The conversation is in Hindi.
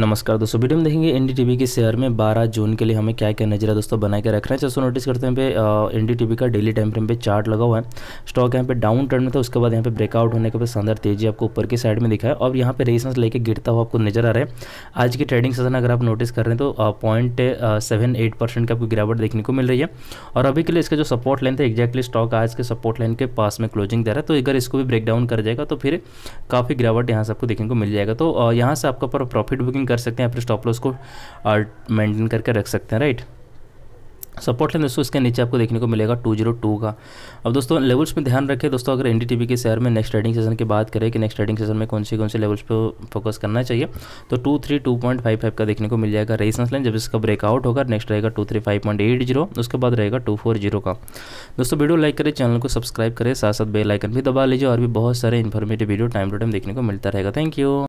नमस्कार दोस्तों वीडियो में देखेंगे एनडीटीवी के शेयर में 12 जून के लिए हमें क्या क्या नजर है दोस्तों बनाए के रख रहे हैं जैसे नोटिस करते हैं पे एनडीटीवी का डेली टाइम फ्रेम पे चार्ट लगा हुआ है स्टॉक यहाँ पे डाउन टर्न में था उसके बाद यहाँ पे ब्रेकआउट होने के बाद शानदार तेजी आपको ऊपर की साइड में दिखा है और यहाँ पे रेजिस्टेंस लेके गिरता हुआ आपको नजर आ रहा है आज की ट्रेडिंग सेशन अगर आप नोटिस कर रहे हैं तो पॉइंट सेवन एट परसेंट आपको गिरावट देखने को मिल रही है और अभी के लिए इसका जो सपोर्ट लाइन था एक्जैक्टली स्टॉक आज के सपोर्ट लाइन के पास में क्लोजिंग दे रहा है तो अगर इसको भी ब्रेकडाउन कर जाएगा तो फिर काफ़ी गिरावट यहाँ से आपको देखने को मिल जाएगा तो यहाँ से आपका प्रॉफिट बुकिंग कर सकते हैं अपने स्टॉप लॉस को मेंटेन करके रख सकते हैं राइट सपोर्ट लेन दोस्तों इसके नीचे आपको देखने को मिलेगा 202 का अब दोस्तों लेवल्स में ध्यान रखें दोस्तों अगर एनडीटीवी के शेयर में नेक्स्ट ट्रेडिंग सेशन की बात करें कि नेक्स्ट ट्रेडिंग सेशन में कौन से कौन से लेवल्स पर फोकस करना चाहिए तो two three two point five five का देखने को मिल जाएगा रेजिस्टेंस लाइन जब इसका ब्रेकआउट होगा नेक्स्ट रहेगा two three five point eight zero उसके बाद रहेगा टू फोर जीरो का दोस्तों वीडियो लाइक करें चैनल को सब्सक्राइब करें साथ साथ बेलाइकन भी दबा लीजिए और भी बहुत सारे informative video time to time देखने को मिलता रहेगा थैंक यू